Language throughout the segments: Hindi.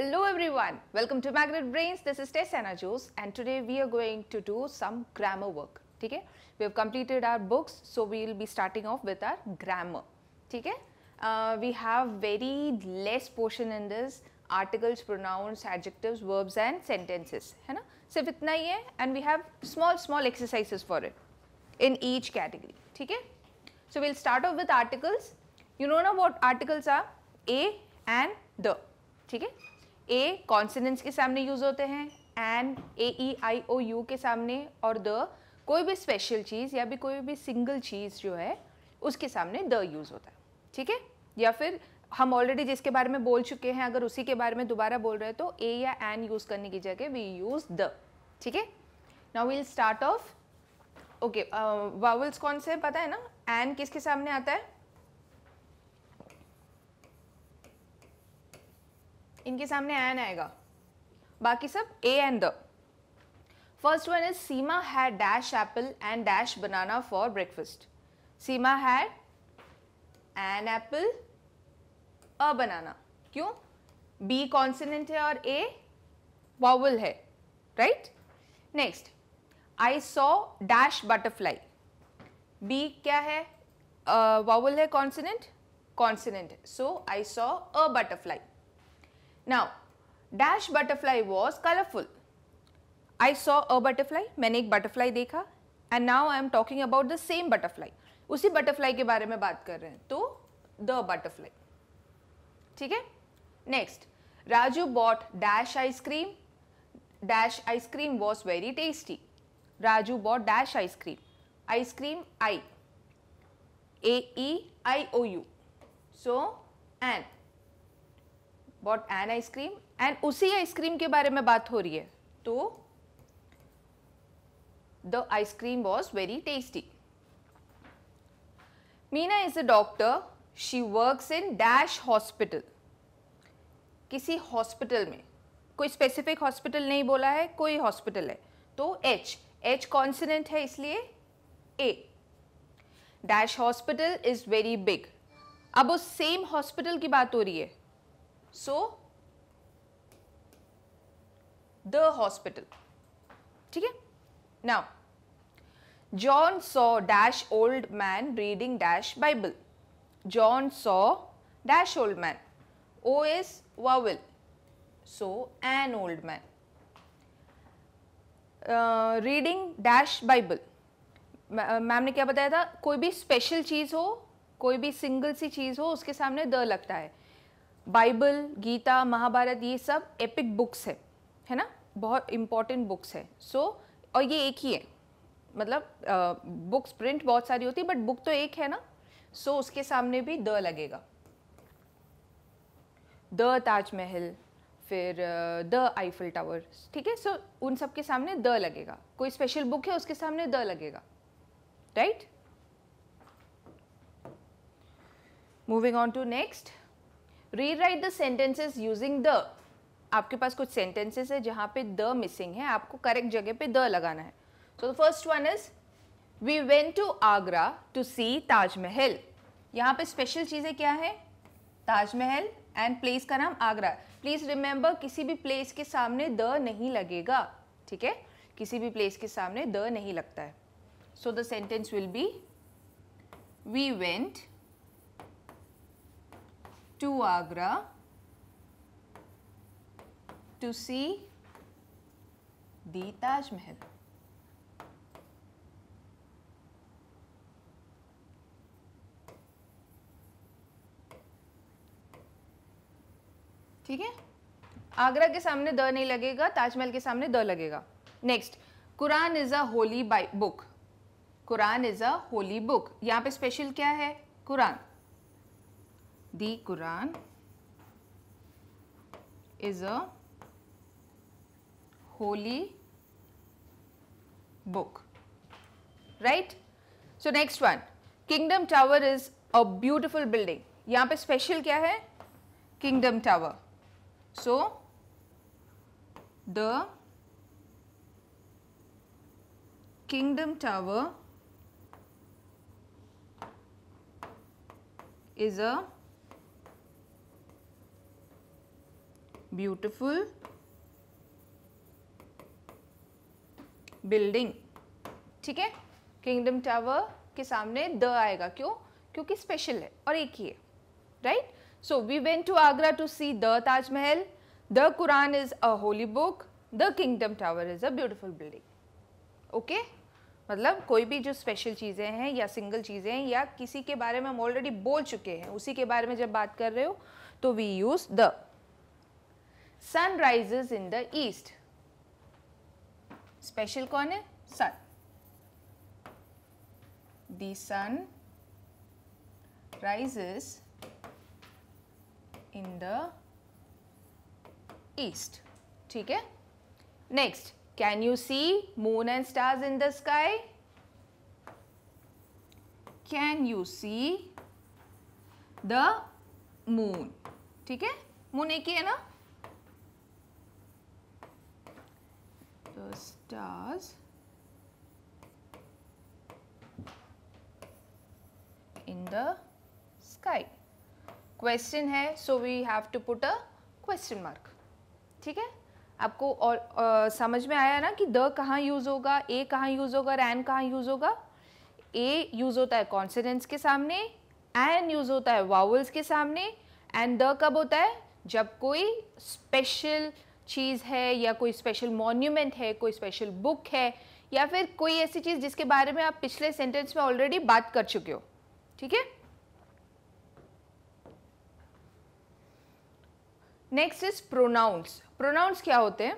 Hello everyone, welcome to Magnet Brains. This is Tessana Anajos and today we are going to do some grammar work. Okay? We have completed our books, so we will be starting off with our grammar. Okay? Uh, we have very less portion in this articles, pronouns, adjectives, verbs and sentences. है and we have small small exercises for it in each category. Okay? So we'll start off with articles. You know what articles are? A and the. Okay? A consonants के सामने यूज होते हैं N A E I O you के सामने और द कोई भी स्पेशल चीज़ या भी कोई भी सिंगल चीज़ जो है उसके सामने द यूज़ होता है ठीक है या फिर हम ऑलरेडी जिसके बारे में बोल चुके हैं अगर उसी के बारे में दोबारा बोल रहे हैं तो ए या एन यूज़ करने की जगह वी यूज़ द ठीक है now will start off okay vowels कौन से पता है ना एन किसके सामने आता है इनके सामने एन आएगा बाकी सब a and the first one is Seema had dash apple and dash banana for breakfast Seema had an apple a banana क्यों बी कॉन्सनेंट है और ए वॉवल है right next I saw dash butterfly B क्या है वॉवल uh, है consonant consonant so I saw a butterfly Now, dash butterfly was colorful. I saw a butterfly, मैंने एक butterfly देखा and now I am talking about the same butterfly. उसी butterfly के बारे में बात कर रहे हैं तो the butterfly. ठीक है Next, Raju bought dash ice cream. Dash ice cream was very tasty. Raju bought dash ice cream. Ice cream I. A E I O U. So, and bought an ice cream and उसी आइसक्रीम के बारे में बात हो रही है तो the ice cream was very tasty Meena is a doctor she work in dash hospital किसी हॉस्पिटल में कोई स्पेसिफिक हॉस्पिटल नहीं बोला है कोई हॉस्पिटल है तो एच एच कॉन्सनेंट है इसलिए a dash hospital is very big अब उस सेम हॉस्पिटल की बात हो रही है सो द हॉस्पिटल ठीक है now John saw dash old man reading dash Bible John saw dash old man O is vowel so an old man reading dash Bible ma'am ने क्या बताया था कोई भी स्पेशल चीज़ हो कोई भी सिंगल सी चीज़ हो उसके सामने द लगता है बाइबल गीता महाभारत ये सब एपिक बुक्स है है ना बहुत इंपॉर्टेंट बुक्स है सो so, और ये एक ही है मतलब बुक्स प्रिंट बहुत सारी होती है बट बुक तो एक है ना सो so, उसके सामने भी द लगेगा द ताजमहल फिर द आईफिल टावर ठीक है सो उन सब के सामने द लगेगा कोई स्पेशल बुक है उसके सामने द लगेगा right moving on to next rewrite the sentences using the आपके पास कुछ सेंटेंसेस है जहाँ पे द मिसिंग है आपको करेक्ट जगह पे द लगाना है so the first one is we went to Agra to सी ताजमहल यहाँ पे स्पेशल चीज़ें क्या है ताजमहल एंड प्लेस का नाम आगरा प्लीज़ रिमेंबर किसी भी प्लेस के सामने द नहीं लगेगा ठीक है किसी भी प्लेस के सामने द नहीं लगता है so the sentence will be we went to Agra to see the Taj Mahal. ठीक है आगरा के सामने द नहीं लगेगा ताजमहल के सामने द लगेगा next Quran is a holy book Quran is a holy book यहां पे स्पेशल क्या है Quran the Quran is a holy book right so next one kingdom tower is a beautiful building yahan pe special kya hai kingdom tower so the kingdom tower is a beautiful building ठीक है किंगडम टावर के सामने द आएगा क्यों क्योंकि स्पेशल है और एक ही है right so we went to Agra to see the Taj Mahal the Quran is a holy book the kingdom tower is a beautiful building okay मतलब कोई भी जो स्पेशल चीज़ें हैं या सिंगल चीज़ें हैं या किसी के बारे में हम ऑलरेडी बोल चुके हैं उसी के बारे में जब बात कर रहे हो तो we use the sun rises in the east special कौन है सन the sun rises in the east ठीक है next can you see moon and stars in the sky can you see the moon ठीक है मून एक ही है ना stars in the sky. Question है so we have to put a question mark. ठीक है आपको और आ, समझ में आया ना कि द कहाँ यूज़ होगा ए कहाँ यूज़ होगा एन कहाँ यूज़ होगा ए यूज़ होता है कॉन्सिडेंस के सामने एन यूज़ होता है वावल्स के सामने एंड द कब होता है जब कोई स्पेशल चीज़ है या कोई स्पेशल मोन्यूमेंट है कोई स्पेशल बुक है या फिर कोई ऐसी चीज़ जिसके बारे में आप पिछले सेंटेंस में ऑलरेडी बात कर चुके हो ठीक है नेक्स्ट इज प्रोनाउंस प्रोनाउंस क्या होते हैं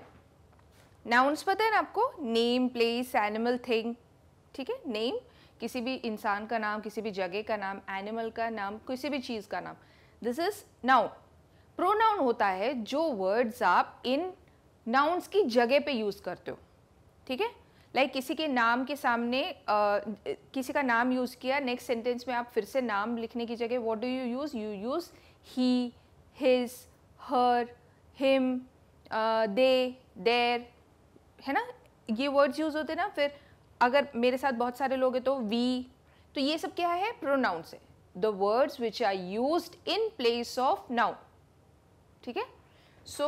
नाउंस पता है ना आपको नेम प्लेस एनिमल थिंग ठीक है नेम किसी भी इंसान का नाम किसी भी जगह का नाम एनिमल का नाम किसी भी चीज़ का नाम दिस इज नाउन प्रोनाउन होता है जो वर्ड्स आप इन नाउन्स की जगह पे यूज़ करते हो ठीक है लाइक किसी के नाम के सामने uh, किसी का नाम यूज़ किया नेक्स्ट सेंटेंस में आप फिर से नाम लिखने की जगह what do you use you use he his her him they their है ना ये वर्ड्स यूज़ होते ना फिर अगर मेरे साथ बहुत सारे लोग हैं तो वी तो ये सब क्या है प्रोनाउंस है the words which are use in place of noun ठीक है so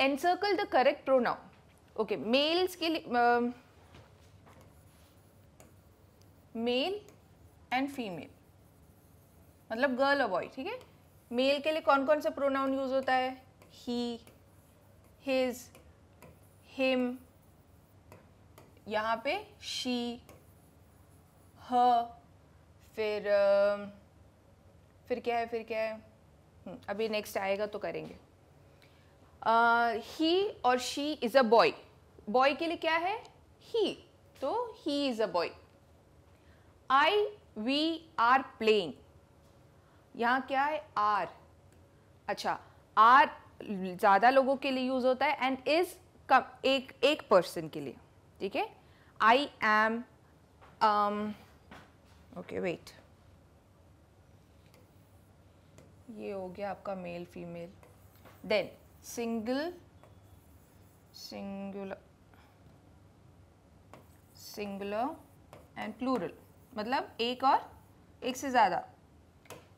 encircle the correct pronoun okay males के लिए मेल एंड फीमेल मतलब गर्ल और बॉय ठीक है मेल के लिए कौन कौन सा प्रोनाउन यूज होता है ही हिज हिम यहाँ पे शी ह फिर uh, फिर क्या है फिर क्या है हम्म, अभी नेक्स्ट आएगा तो करेंगे ही और she is a boy boy के लिए क्या है ही तो he is a boy I we are playing यहाँ क्या है आर अच्छा आर ज़्यादा लोगों के लिए यूज़ होता है एंड इज़ कम एक एक पर्सन के लिए ठीक है आई एम ओके वेट ये हो गया आपका male female then single singular singular and plural मतलब एक और एक से ज़्यादा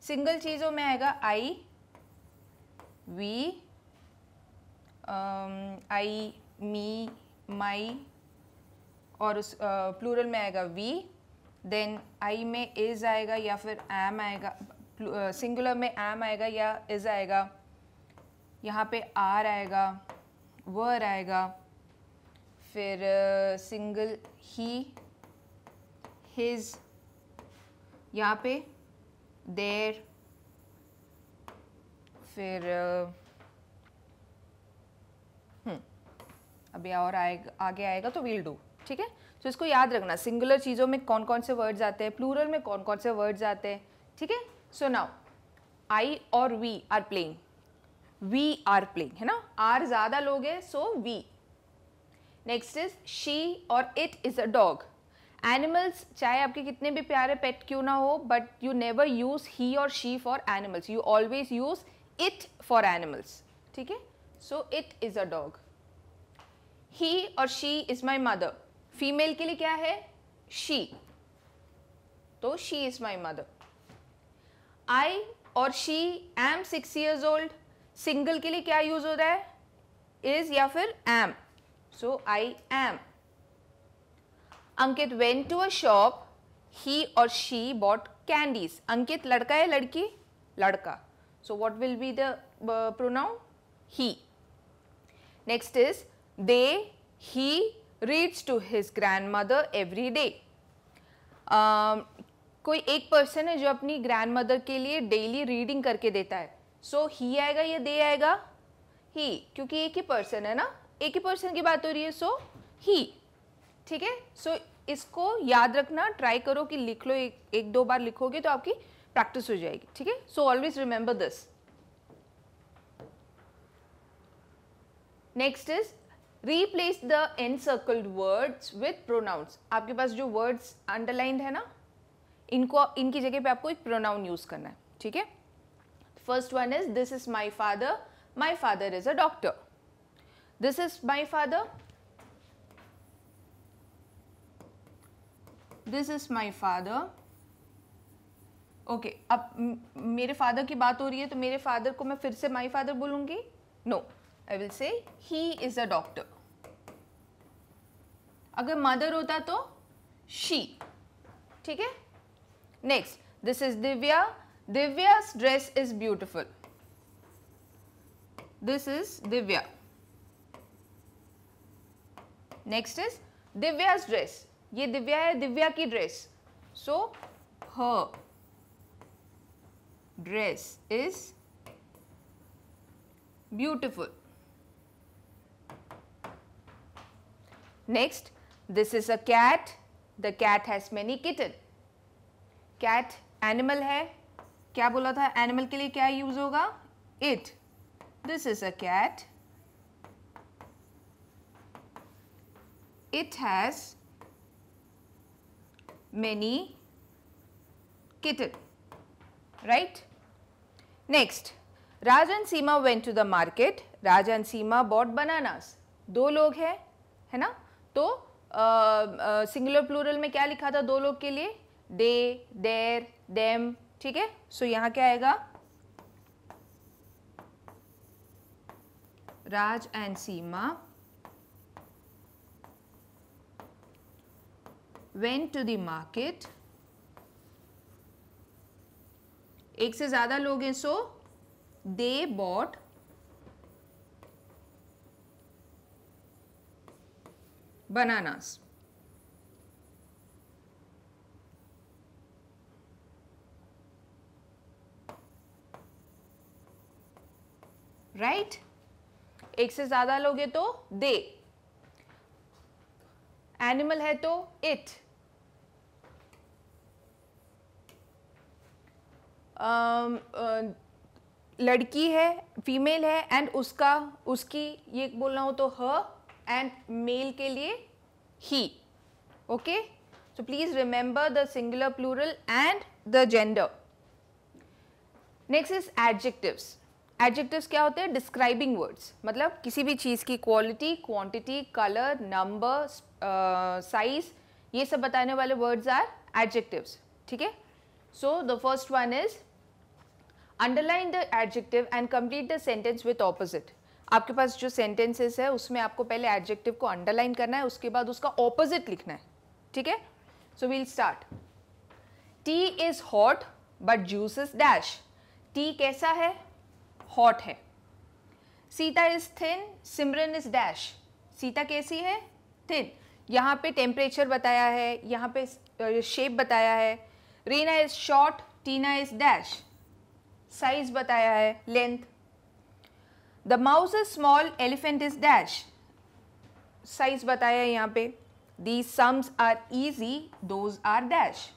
सिंगल चीज़ों में आएगा आई वी आई मी माई और उस प्लूरल uh, में आएगा वी देन आई में इज़ आएगा या फिर एम आएगा सिंगुलर में एम आएगा या इज़ आएगा यहाँ पे आर आएगा वर आएगा फिर सिंगल ही हिज यहाँ पे देर फिर हम्म अभी और आएगा आगे आएगा तो वील डू ठीक है तो इसको याद रखना सिंगुलर चीज़ों में कौन कौन से वर्ड्स आते हैं प्लूरल में कौन कौन से वर्ड्स आते हैं ठीक है सो नाउ आई और we are playing we are playing है ना आर ज़्यादा लोग हैं so we next is she और it is a dog animals चाहे आपके कितने भी प्यारे पेट क्यों ना हो but you never use he और she for animals you always use it for animals ठीक है so it is a dog he और she is my mother female के लिए क्या है शी तो she is my mother I और she am six years old single के लिए क्या यूज हो रहा है इज या फिर am so I am Ankit went to a shop he और शी बॉट कैंडीज अंकित लड़का है लड़की लड़का so what will be the pronoun he next is they he reads to his grandmother every day कोई एक पर्सन है जो अपनी ग्रैंड मदर के लिए डेली रीडिंग करके देता है सो so, ही आएगा या दे आएगा ही क्योंकि एक ही पर्सन है ना एक ही पर्सन की बात हो रही है सो ही ठीक है सो इसको याद रखना ट्राई करो कि लिख लो एक, एक दो बार लिखोगे तो आपकी प्रैक्टिस हो जाएगी ठीक है so always remember this next is replace the encircled circled words with pronouns आपके पास जो वर्ड्स अंडरलाइंड है ना इनको इनकी जगह पे आपको एक प्रोनाउन यूज़ करना है ठीक है first one is this is my father my father is a doctor this is my father this is my father okay अब मेरे फादर की बात हो रही है तो मेरे फादर को मैं फिर से माई फादर बोलूंगी no I will say he is a doctor अगर मदर होता तो शी ठीक है Next, this is Divya. Divya's dress is beautiful. This is Divya. Next is Divya's dress. ये Divya है Divya की dress. So her dress is beautiful. Next, this is a cat. The cat has many kittens. Cat animal है क्या बोला था एनिमल के लिए क्या यूज होगा it this is a cat it has many kitten right next Raj Rajan Seema went to the market Rajan Seema bought bananas दो लोग हैं है ना तो सिंगुलर uh, प्लूरल uh, में क्या लिखा था दो लोग के लिए दे देर देम ठीक है सो यहाँ क्या आएगा Raj and Seema went to the market एक से ज़्यादा लोग हैं so they bought bananas right एक से ज्यादा लोगे तो दे एनिमल है तो इट लड़की है फीमेल है एंड उसका उसकी ये बोलना हो तो ह एंड मेल के लिए he okay so please remember the singular plural and the gender next is adjectives adjectives क्या होते हैं डिस्क्राइबिंग वर्ड्स मतलब किसी भी चीज़ की quality quantity colour number size ये सब बताने वाले वर्ड्स आर एडजेक्टिव्स ठीक है so the first one is underline the adjective and complete the sentence with opposite आपके पास जो सेंटेंसेस है उसमें आपको पहले एडजेक्टिव को अंडरलाइन करना है उसके बाद उसका ऑपोजिट लिखना है ठीक है so we'll start tea is hot but juice is dash tea कैसा है हॉट है Sita is thin Simran is dash Sita कैसी है थिन यहाँ पे टेम्परेचर बताया है यहाँ पे शेप बताया है Reena is short Tina is dash size बताया है length the mouse is small elephant is dash size बताया है यहाँ पे the sums are easy those are dash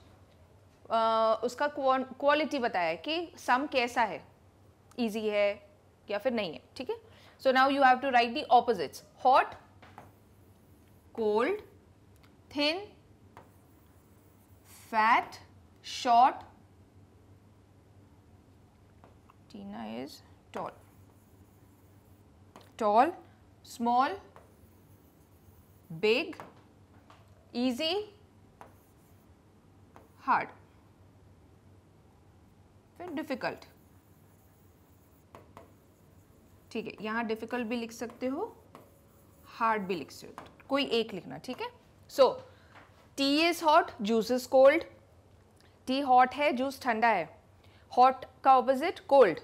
उसका क्वालिटी बताया है कि सम कैसा है ईजी है या फिर नहीं है ठीक है so now you have to write the opposites hot cold thin fat short Tina is tall tall small big easy hard फिर डिफिकल्ट ठीक है यहाँ डिफ़िकल्ट भी लिख सकते हो हार्ड भी लिख सकते हो कोई एक लिखना ठीक है so tea is hot juice is cold tea hot है जूस ठंडा है हॉट का opposite cold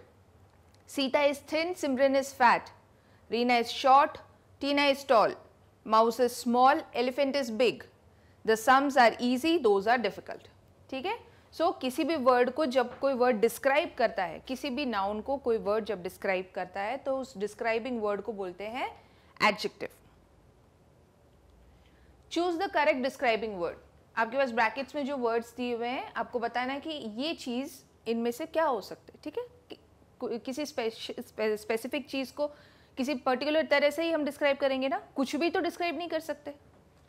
Sita is thin Simran is fat Reena is short Tina is tall mouse is small elephant is big the sums are easy those are difficult ठीक है सो so, किसी भी वर्ड को जब कोई वर्ड डिस्क्राइब करता है किसी भी नाउन को कोई वर्ड जब डिस्क्राइब करता है तो उस डिस्क्राइबिंग वर्ड को बोलते हैं adjective choose the correct describing word आपके पास ब्रैकेट्स में जो वर्ड्स दिए हुए हैं आपको बताना है कि ये चीज़ इनमें से क्या हो सकती है ठीक है किसी स्पेसिफिक चीज़ को किसी पर्टिकुलर तरह से ही हम डिस्क्राइब करेंगे ना कुछ भी तो डिस्क्राइब नहीं कर सकते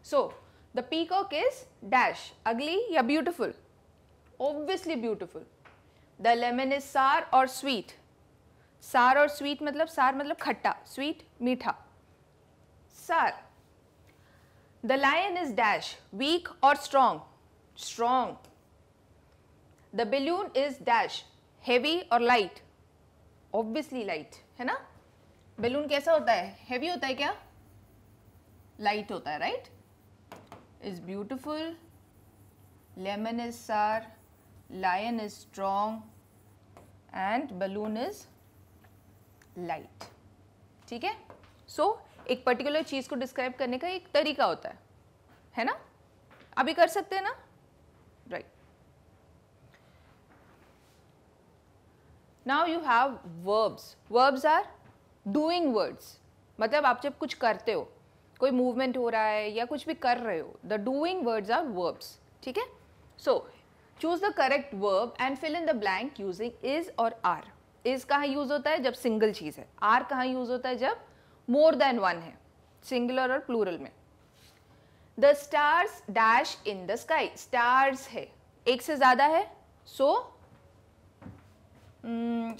so the peacock is dash ugly या beautiful obviously beautiful. The lemon is sour or sweet. सार और स्वीट मतलब सार मतलब खट्टा स्वीट मीठा sour the lion is dash weak और strong strong the balloon is dash heavy और लाइट ऑब्वियसली लाइट है ना बेलून कैसा होता है हैवी होता है क्या लाइट होता है right is beautiful lemon is sour lion is strong and balloon is light ठीक है सो so, एक पर्टिकुलर चीज़ को डिस्क्राइब करने का एक तरीका होता है है ना अभी कर सकते हैं ना right now you have verbs verbs are doing words मतलब आप जब कुछ करते हो कोई मूवमेंट हो रहा है या कुछ भी कर रहे हो the doing words are verbs ठीक है so choose the correct verb and fill in the blank using is और आर इज कहाँ यूज होता है जब सिंगल चीज है आर कहाँ यूज होता है जब मोर देन वन है सिंगुलर और प्लूरल में the stars dash in the sky stars है एक से ज्यादा है so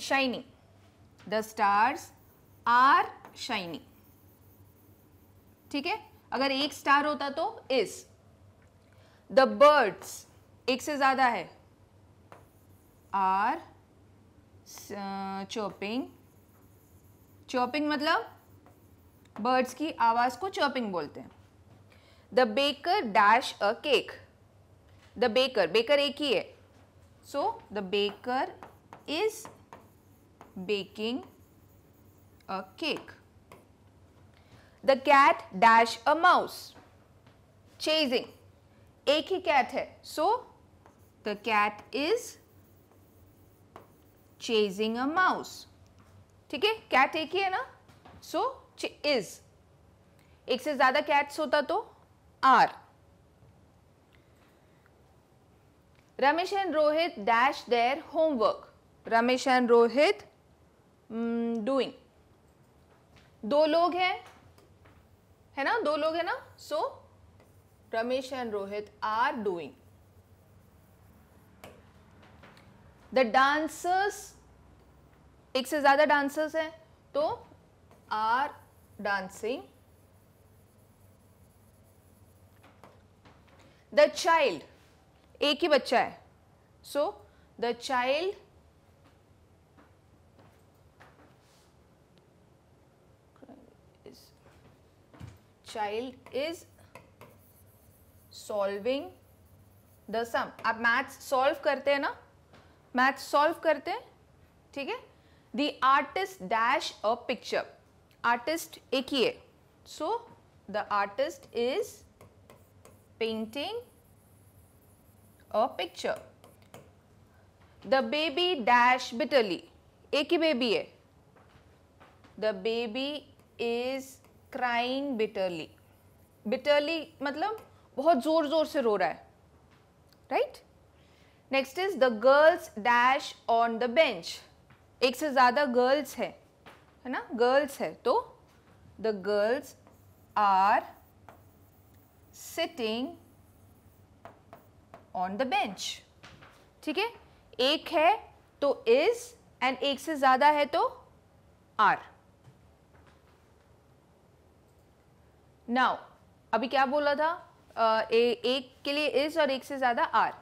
shining the stars are shining ठीक है अगर एक स्टार होता तो इज द बर्ड्स एक से ज़्यादा है आर चॉपिंग चॉपिंग मतलब बर्ड्स की आवाज़ को चॉपिंग बोलते हैं the baker dash a cake the baker baker एक ही है so the baker is baking a cake the cat dash a mouse chasing एक ही कैट है सो so, The cat is chasing a mouse. ठीक है कैट एक ही है ना सो इज एक से ज्यादा cats होता तो are Ramesh and Rohit dash their homework Ramesh and Rohit doing mm, दो लोग हैं है ना दो लोग हैं ना so Ramesh and Rohit are doing the dancers एक से ज़्यादा डांसर्स हैं तो आर डांसिंग द चाइल्ड एक ही बच्चा है so the child child is solving the sum आप मैथ्स सॉल्व करते हैं ना मैथ सॉल्व करते हैं ठीक है the artist dash a picture artist एक ही है so the artist is painting a picture the baby dash bitterly एक ही बेबी है the baby is crying bitterly bitterly मतलब बहुत ज़ोर ज़ोर से रो रहा है right right? Next is the girls dash on the bench एक से ज़्यादा गर्ल्स है है ना गर्ल्स है तो the girls are sitting on the bench ठीक है एक है तो इज एंड एक से ज़्यादा है तो आर नाउ अभी क्या बोला था uh, ए, एक के लिए इज और एक से ज़्यादा आर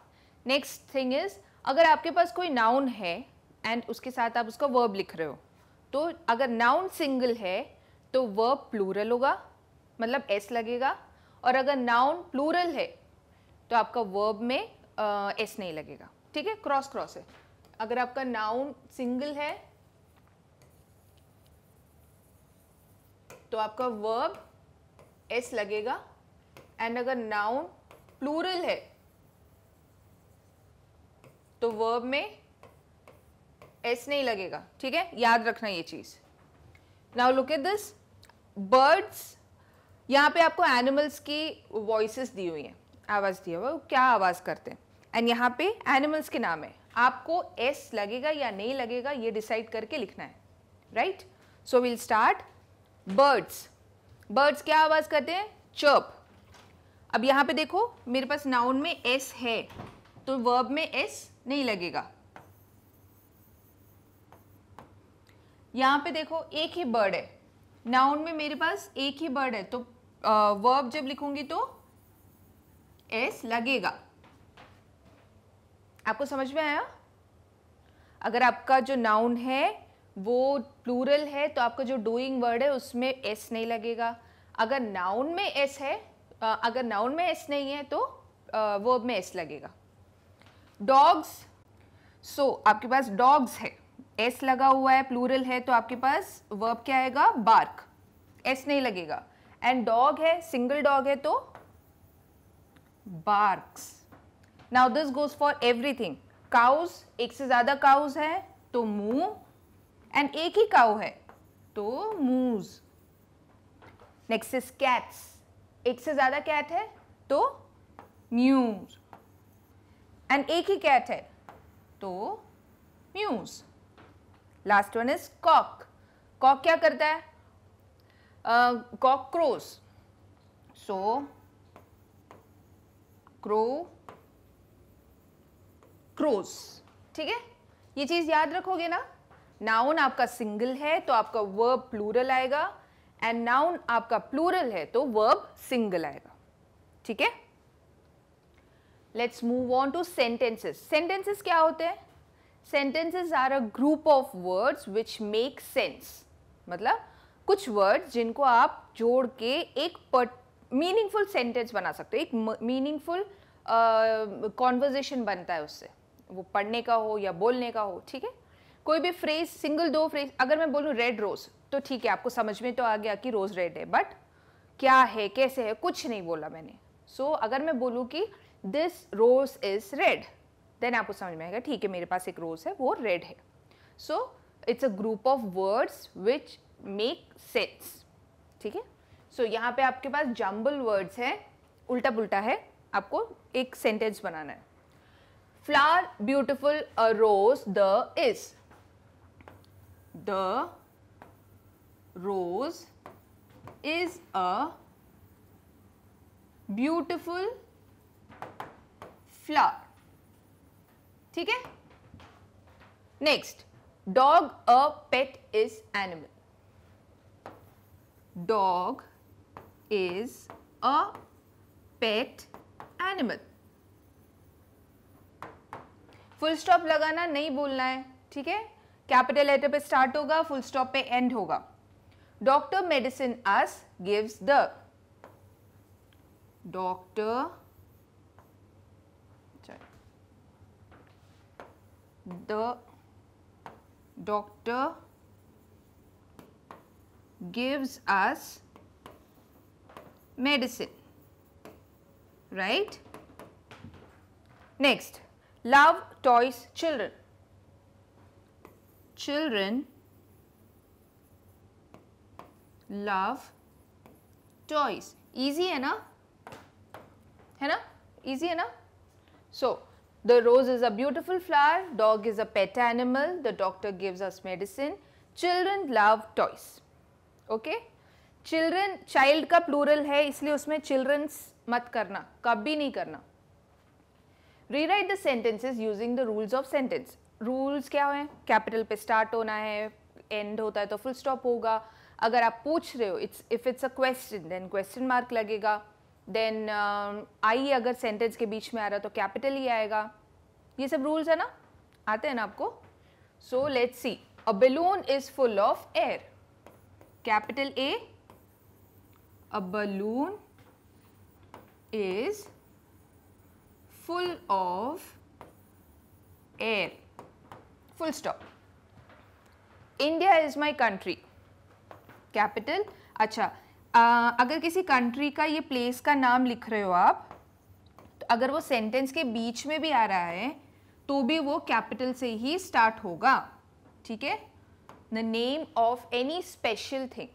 नेक्स्ट थिंग इज अगर आपके पास कोई नाउन है एंड उसके साथ आप उसका वर्ब लिख रहे हो तो अगर नाउन सिंगल है तो वर्ब प्लूरल होगा मतलब एस लगेगा और अगर नाउन प्लूरल है तो आपका वर्ब में एस नहीं लगेगा ठीक है क्रॉस क्रॉस है अगर आपका नाउन सिंगल है तो आपका वर्ब एस लगेगा एंड अगर नाउन प्लूरल है तो वर्ब में एस नहीं लगेगा ठीक है याद रखना ये चीज़ now look at this birds यहाँ पे आपको एनिमल्स की वॉइसेस दी हुई है आवाज़ दी हुआ क्या आवाज़ करते हैं एंड यहाँ पे एनिमल्स के नाम है आपको एस लगेगा या नहीं लगेगा ये डिसाइड करके लिखना है right so will start birds birds क्या आवाज़ करते हैं चर्प अब यहाँ पे देखो मेरे पास नाउन में एस है तो वर्ब में एस नहीं लगेगा यहां पे देखो एक ही बर्ड है नाउन में मेरे पास एक ही बर्ड है तो वर्ब जब लिखूंगी तो एस लगेगा आपको समझ में आया अगर आपका जो नाउन है वो प्लूरल है तो आपका जो डूइंग वर्ड है उसमें एस नहीं लगेगा अगर नाउन में एस है अगर नाउन में एस नहीं है तो वर्ब में एस लगेगा डॉग्स सो आपके पास डॉग्स है एस लगा हुआ है प्लूरल है तो आपके पास वर्ब क्या आएगा बार्क एस नहीं लगेगा एंड डॉग है सिंगल डॉग है तो barks now this goes for everything cows एक से ज़्यादा काउज है तो मू एंड एक ही काउ है तो मूज नेक्स्ट इज कैट्स एक से ज़्यादा कैट है तो म्यूज एंड एक ही कैट है तो mews last one is cock cock क्या करता है cock crows so crow crows ठीक है ये चीज़ याद रखोगे ना नाउन आपका सिंगल है तो आपका वर्ब प्लूरल आएगा एंड नाउन आपका प्लूरल है तो वर्ब सिंगल आएगा ठीक है let's move on to sentences sentences क्या होते हैं sentences are a group of words which make sense मतलब कुछ वर्ड्स जिनको आप जोड़ के एक मीनिंगफुल सेंटेंस बना सकते हो एक मीनिंगफुल कॉन्वर्जेशन uh, बनता है उससे वो पढ़ने का हो या बोलने का हो ठीक है कोई भी फ्रेज सिंगल दो फ्रेज अगर मैं बोलूँ रेड रोज़ तो ठीक है आपको समझ में तो आ गया कि रोज़ रेड है बट क्या है कैसे है कुछ नहीं बोला मैंने सो so, अगर मैं बोलूँ कि this rose is red then आपको समझ में आएगा ठीक है मेरे पास एक रोज है वो रेड है so it's a group of words which make sense ठीक है सो यहाँ पे आपके पास जम्बल वर्ड्स है उल्टा पुल्टा है आपको एक सेंटेंस बनाना है flower beautiful a rose the is the rose is a beautiful flower ठीक है next dog a pet is animal dog is a pet animal full stop लगाना नहीं बोलना है ठीक है कैपिटल लेटर पे स्टार्ट होगा फुल स्टॉप पे एंड होगा doctor medicine us gives the doctor the doctor gives us medicine, right? Next, love toys children. Children love toys. Easy है ना? है ना? Easy है ना? So, The rose is a beautiful flower. Dog is a pet animal. The doctor gives us medicine. Children love toys. Okay? Children, child का plural है इसलिए उसमें children's मत करना कभी नहीं करना rewrite the sentences using the rules of sentence rules क्या हैं कैपिटल पे स्टार्ट होना है एंड होता है तो फुल स्टॉप होगा अगर आप पूछ रहे हो it's if it's a question then question mark लगेगा देन आई अगर सेंटेंस के बीच में आ रहा तो कैपिटल ही आएगा ये सब रूल्स है ना आते हैं ना आपको so let's see a balloon is full of air capital A a balloon is full of air full stop India is my country capital अच्छा आ, अगर किसी कंट्री का ये प्लेस का नाम लिख रहे हो आप तो अगर वो सेंटेंस के बीच में भी आ रहा है तो भी वो कैपिटल से ही स्टार्ट होगा ठीक है the name of any special thing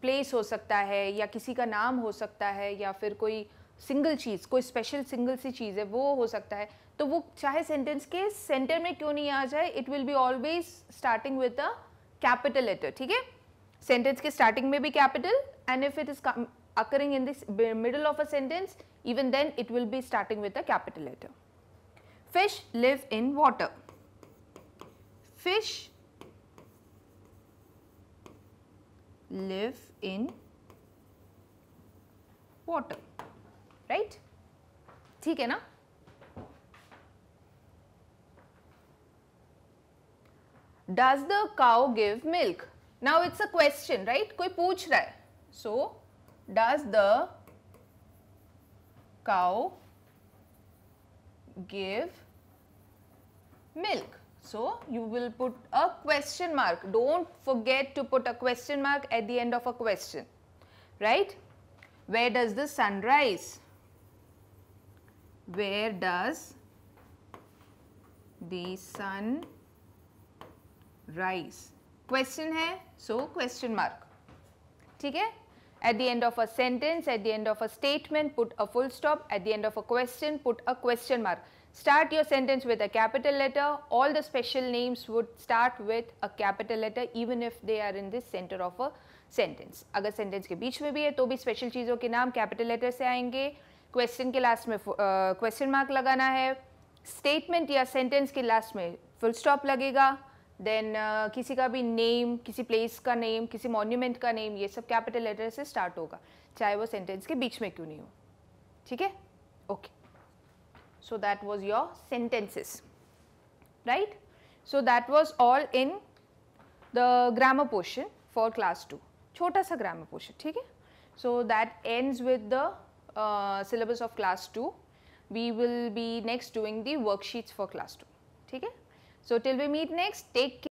place हो सकता है या किसी का नाम हो सकता है या फिर कोई सिंगल चीज़ कोई स्पेशल सिंगल सी चीज़ है वो हो सकता है तो वो चाहे सेंटेंस के सेंटर में क्यों नहीं आ जाए it will be always starting with a capital letter ठीक है सेंटेंस के स्टार्टिंग में भी capital and if it is occurring in the middle of a sentence, even then it will be starting with a capital letter. Fish live in water. Fish live in water, right? ठीक है ना? Does the cow give milk? Now it's a question, right? कोई पूछ रहा है. So does the cow give milk? So, you will put a question mark. Don't forget to put a question mark at the end of a question, right? Where does the sun rise? Where does the sun rise? Question है, so question mark. ठीक है? At the end of a sentence, at the end of a statement, put a full stop. At the end of a question, put a question mark. Start your sentence with a capital letter. All the special names would start with a capital letter even if they are in the center of a sentence. agar sentence ke beech mein bhi hai to bhi special cheezon ke naam capital letter se aayenge Question ke last में question mark lagana hai Statement ya sentence ke last mein full stop lagega then uh, किसी का भी नेम किसी प्लेस का नेम किसी मॉन्यूमेंट का नेम ये सब कैपिटल लेटर से स्टार्ट होगा चाहे वो सेंटेंस के बीच में क्यों नहीं हो ठीक है okay so that was your sentences right so that was all in the grammar portion for class two छोटा सा ग्रामर पोर्शन ठीक है so that ends with the syllabus of class two we will be next doing the worksheets for class two ठीक है So till we meet next, take care.